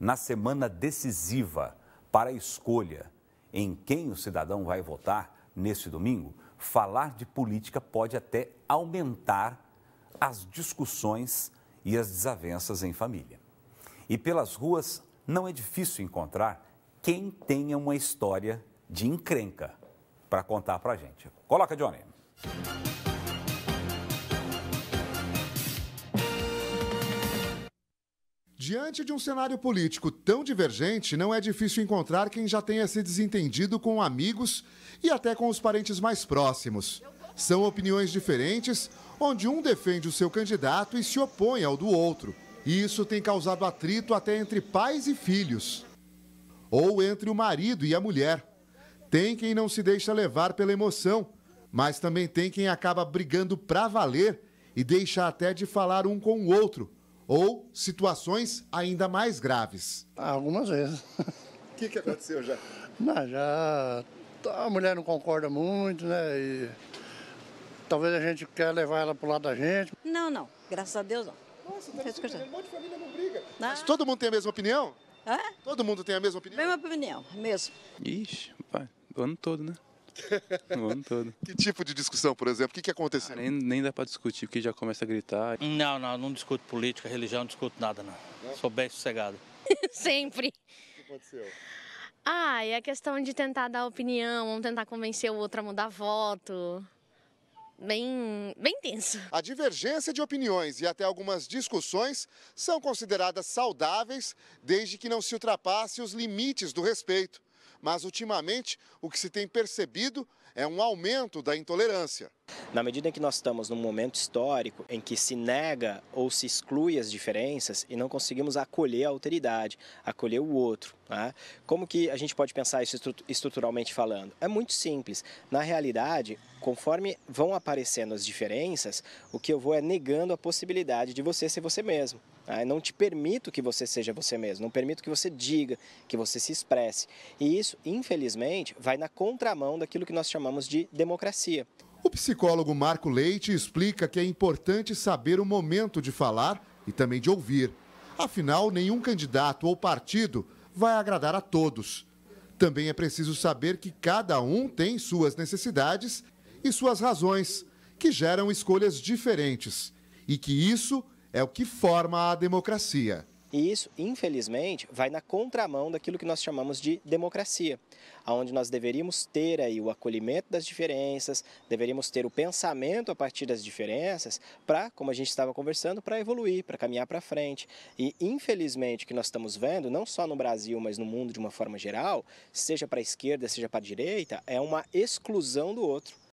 na semana decisiva para a escolha em quem o cidadão vai votar neste domingo, falar de política pode até aumentar as discussões e as desavenças em família. E pelas ruas não é difícil encontrar quem tenha uma história de encrenca para contar para a gente. Coloca, Johnny. Diante de um cenário político tão divergente, não é difícil encontrar quem já tenha se desentendido com amigos e até com os parentes mais próximos. São opiniões diferentes, onde um defende o seu candidato e se opõe ao do outro. E isso tem causado atrito até entre pais e filhos, ou entre o marido e a mulher. Tem quem não se deixa levar pela emoção, mas também tem quem acaba brigando pra valer e deixa até de falar um com o outro ou situações ainda mais graves. Ah, algumas vezes. O que, que aconteceu já? Não, já tá, a mulher não concorda muito, né? E talvez a gente quer levar ela pro lado da gente. Não, não. Graças a Deus não. Nossa, tá Um monte de família não briga. Não. Ah. Mas todo mundo tem a mesma opinião? É? Todo mundo tem a mesma opinião? Mesma opinião, é mesmo. Ixi, pai, o ano todo, né? O ano todo. que tipo de discussão, por exemplo? O que, que aconteceu? Ah, nem, nem dá para discutir, porque já começa a gritar. Não, não, não discuto política, religião, não discuto nada, não. não? Sou bem sossegado. Sempre. O que aconteceu? Ah, e a questão de tentar dar opinião, tentar convencer o outro a mudar voto bem, bem tenso. A divergência de opiniões e até algumas discussões são consideradas saudáveis desde que não se ultrapasse os limites do respeito. Mas, ultimamente, o que se tem percebido é um aumento da intolerância. Na medida em que nós estamos num momento histórico em que se nega ou se exclui as diferenças e não conseguimos acolher a alteridade, acolher o outro, né? como que a gente pode pensar isso estruturalmente falando? É muito simples. Na realidade, conforme vão aparecendo as diferenças, o que eu vou é negando a possibilidade de você ser você mesmo. Tá? Não te permito que você seja você mesmo, não permito que você diga, que você se expresse. E isso, infelizmente, vai na contramão daquilo que nós chamamos de democracia. O psicólogo Marco Leite explica que é importante saber o momento de falar e também de ouvir. Afinal, nenhum candidato ou partido vai agradar a todos. Também é preciso saber que cada um tem suas necessidades e suas razões, que geram escolhas diferentes, e que isso é o que forma a democracia. E isso, infelizmente, vai na contramão daquilo que nós chamamos de democracia, onde nós deveríamos ter aí o acolhimento das diferenças, deveríamos ter o pensamento a partir das diferenças para, como a gente estava conversando, para evoluir, para caminhar para frente. E, infelizmente, o que nós estamos vendo, não só no Brasil, mas no mundo de uma forma geral, seja para a esquerda, seja para a direita, é uma exclusão do outro.